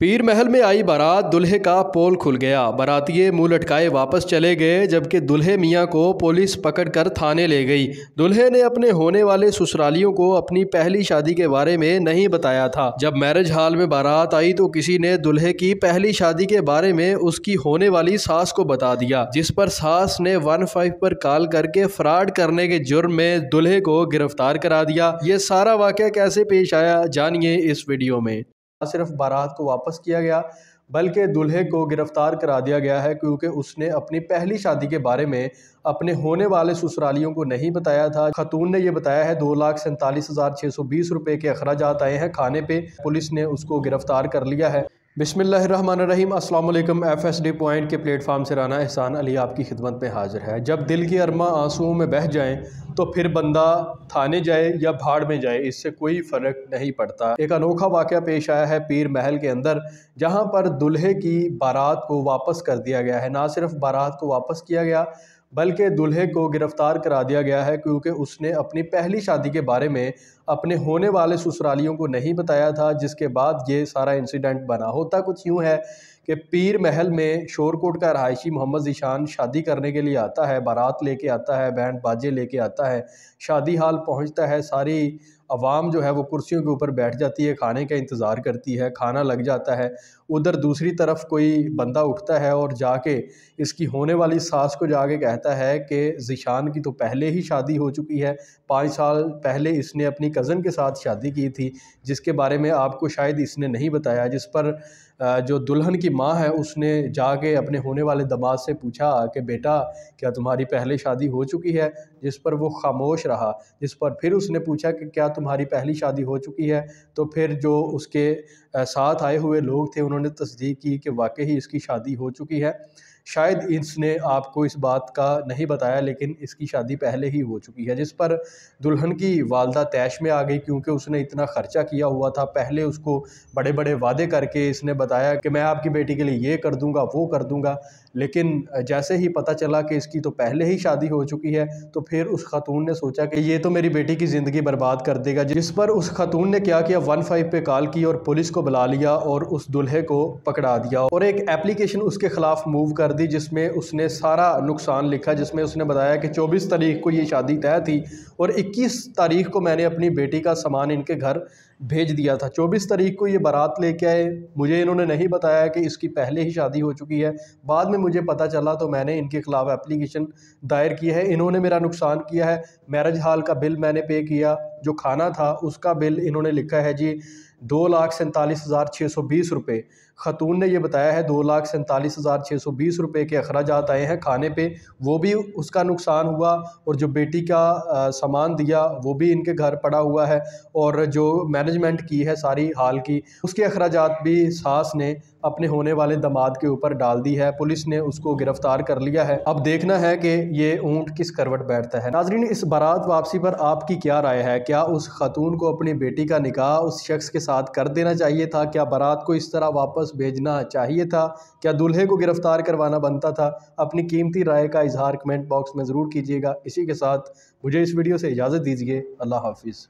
पीर महल में आई बारात दुल्हे का पोल खुल गया बारातिये मुंह लटकाए वापस चले गए जबकि दुल्हे मियाँ को पुलिस पकड़कर थाने ले गई दुल्हे ने अपने होने वाले ससुरालियों को अपनी पहली शादी के बारे में नहीं बताया था जब मैरिज हॉल में बारात आई तो किसी ने दुल्हे की पहली शादी के बारे में उसकी होने वाली सास को बता दिया जिस पर सास ने वन फाइव पर कॉल करके फ्रॉड करने के जुर्म में दुल्हे को गिरफ्तार करा दिया ये सारा वाक्य कैसे पेश आया जानिए इस वीडियो में सिर्फ बारात को वापस किया गया बल्कि दुल्हे को गिरफ्तार करा दिया गया है क्योंकि उसने अपनी पहली शादी के बारे में अपने होने वाले ससुरालियों को नहीं बताया था खतून ने यह बताया है दो लाख सैंतालीस हज़ार छः सौ बीस रुपये के अखराज आए हैं खाने पे पुलिस ने उसको गिरफ्तार कर लिया है बिसमीम अल्लाम एफ एस डी पॉइंट के प्लेटफार्म से राना एहसान अली आपकी खिदमत में हाजिर है जब दिल की अरमा आंसुओं में बह जाएं तो फिर बंदा थाने जाए या भाड़ में जाए इससे कोई फ़र्क नहीं पड़ता एक अनोखा वाक़ पेश आया है पीर महल के अंदर जहां पर दुल्हे की बारात को वापस कर दिया गया है ना सिर्फ बारात को वापस किया गया बल्कि दुल्हे को गिरफ्तार करा दिया गया है क्योंकि उसने अपनी पहली शादी के बारे में अपने होने वाले ससुरालियों को नहीं बताया था जिसके बाद ये सारा इंसिडेंट बना होता कुछ यूँ है कि पीर महल में शोरकोट का रहायशी मोहम्मद ईशान शादी करने के लिए आता है बारात लेके आता है बैंड बाजे लेके आता है शादी हाल पहुंचता है सारी आवाम जो है वो कुर्सियों के ऊपर बैठ जाती है खाने का इंतज़ार करती है खाना लग जाता है उधर दूसरी तरफ कोई बंदा उठता है और जाके इसकी होने वाली सास को जाके कहता है कि जिशान की तो पहले ही शादी हो चुकी है पाँच साल पहले इसने अपनी कज़न के साथ शादी की थी जिसके बारे में आपको शायद इसने नहीं बताया जिस पर जो दुल्हन की माँ है उसने जाके अपने होने वाले दमाद से पूछा कि बेटा क्या तुम्हारी पहले शादी हो चुकी है जिस पर वो खामोश रहा जिस पर फिर उसने पूछा कि क्या तुम्हारी पहली शादी हो चुकी है तो फिर जो उसके साथ आए हुए लोग थे उन्होंने तस्दीक की कि वाकई ही इसकी शादी हो चुकी है शायद इसने आपको इस बात का नहीं बताया लेकिन इसकी शादी पहले ही हो चुकी है जिस पर दुल्हन की वालदा तैश में आ गई क्योंकि उसने इतना ख़र्चा किया हुआ था पहले उसको बड़े बड़े वादे करके इसने बताया कि मैं आपकी बेटी के लिए ये कर दूंगा वो कर दूंगा लेकिन जैसे ही पता चला कि इसकी तो पहले ही शादी हो चुकी है तो फिर उस खातून ने सोचा कि ये तो मेरी बेटी की ज़िंदगी बर्बाद कर देगा जिस पर उस खातून ने क्या किया वन फाइव पे कॉल की और पुलिस को बुला लिया और उस दुल्हे को पकड़ा दिया और एक एप्लीकेशन उसके ख़िलाफ़ मूव कर दी जिसमें उसने सारा नुकसान लिखा जिसमें उसने बताया कि 24 तारीख को ये शादी तय थी और 21 तारीख को मैंने अपनी बेटी का सामान इनके घर भेज दिया था चौबीस तारीख को ये बारात लेके आए मुझे इन्होंने नहीं बताया कि इसकी पहले ही शादी हो चुकी है बाद में मुझे पता चला तो मैंने इनके ख़िलाफ़ एप्लीकेशन दायर की है इन्होंने मेरा नुकसान किया है मैरिज हॉल का बिल मैंने पे किया जो खाना था उसका बिल इन्होंने लिखा है जी दो लाख सैंतालीस हज़ार छः सौ बीस रुपये ख़तून ने यह बताया है दो लाख सैंतालीस हज़ार छः सौ बीस रुपये के अखराज आए हैं खाने पे वो भी उसका नुकसान हुआ और जो बेटी का सामान दिया वो भी इनके घर पड़ा हुआ है और जो मैंने मैनेजमेंट की है सारी हाल की उसके अखराज भी सास ने अपने होने वाले दमाद के ऊपर डाल दी है पुलिस ने उसको गिरफ्तार कर लिया है अब देखना है कि ये ऊँट किस करवट बैठता है नाजरीन इस बारात वापसी पर आपकी क्या राय है क्या उस खातून को अपनी बेटी का निकाह उस शख्स के साथ कर देना चाहिए था क्या बारात को इस तरह वापस भेजना चाहिए था क्या दूल्हे को गिरफ्तार करवाना बनता था अपनी कीमती राय का इजहार कमेंट बॉक्स में ज़रूर कीजिएगा इसी के साथ मुझे इस वीडियो से इजाज़त दीजिए अल्लाह हाफिज़